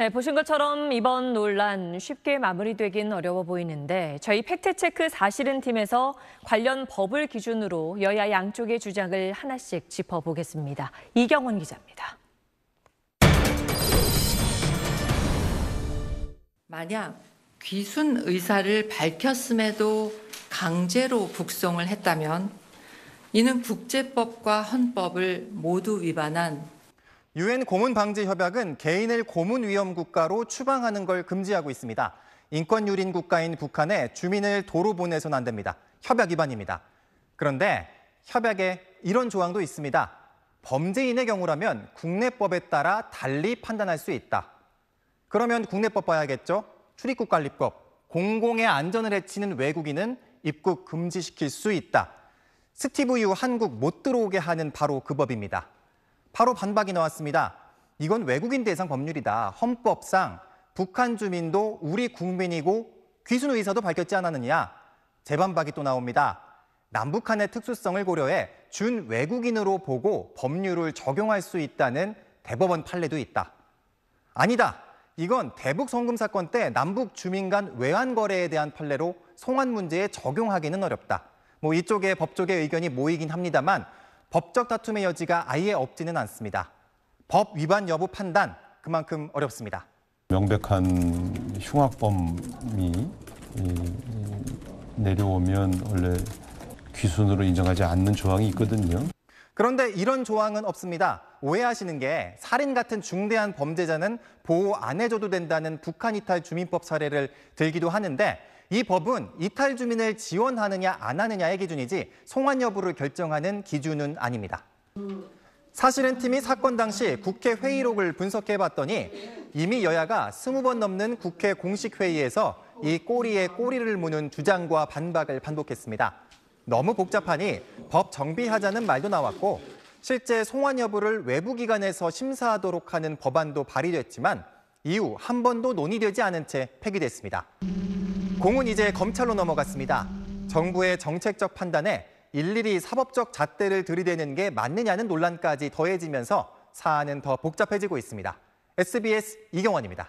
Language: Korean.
네, 보신 것처럼 이번 논란 쉽게 마무리되긴 어려워 보이는데 저희 팩트체크 사실은 팀에서 관련 법을 기준으로 여야 양쪽의 주장을 하나씩 짚어보겠습니다. 이경원 기자입니다. 만약 귀순 의사를 밝혔음에도 강제로 북송을 했다면 이는 국제법과 헌법을 모두 위반한 유엔 고문 방지 협약은 개인을 고문 위험 국가로 추방하는 걸 금지하고 있습니다. 인권 유린 국가인 북한에 주민을 도로 보내선 안 됩니다. 협약 위반입니다. 그런데 협약에 이런 조항도 있습니다. 범죄인의 경우라면 국내법에 따라 달리 판단할 수 있다. 그러면 국내법 봐야겠죠? 출입국관리법, 공공의 안전을 해치는 외국인은 입국 금지시킬 수 있다. 스티브 유 한국 못 들어오게 하는 바로 그 법입니다. 바로 반박이 나왔습니다. 이건 외국인 대상 법률이다. 헌법상 북한 주민도 우리 국민이고 귀순 의사도 밝혔지 않았느냐. 재반박이 또 나옵니다. 남북한의 특수성을 고려해 준 외국인으로 보고 법률을 적용할 수 있다는 대법원 판례도 있다. 아니다. 이건 대북 성금 사건 때 남북 주민 간 외환 거래에 대한 판례로 송환 문제에 적용하기는 어렵다. 뭐이쪽에 법조계 의견이 모이긴 합니다만 법적 다툼의 여지가 아예 없지는 않습니다. 법 위반 여부 판단 그만큼 어렵습니다. 명백한 흉악범이 내려오면 원래 귀순으로 인정하지 않는 조항이 있거든요. 그런데 이런 조항은 없습니다. 오해하시는 게 살인 같은 중대한 범죄자는 보호 안 해줘도 된다는 북한 이탈 주민법 사례를 들기도 하는데 이 법은 이탈 주민을 지원하느냐 안 하느냐의 기준이지 송환 여부를 결정하는 기준은 아닙니다. 사실은 팀이 사건 당시 국회 회의록을 분석해 봤더니 이미 여야가 스무 번 넘는 국회 공식 회의에서 이 꼬리에 꼬리를 무는 주장과 반박을 반복했습니다. 너무 복잡하니 법 정비하자는 말도 나왔고 실제 송환 여부를 외부 기관에서 심사하도록 하는 법안도 발의됐지만 이후 한 번도 논의되지 않은 채 폐기됐습니다. 공은 이제 검찰로 넘어갔습니다. 정부의 정책적 판단에 일일이 사법적 잣대를 들이대는 게 맞느냐는 논란까지 더해지면서 사안은 더 복잡해지고 있습니다. SBS 이경원입니다.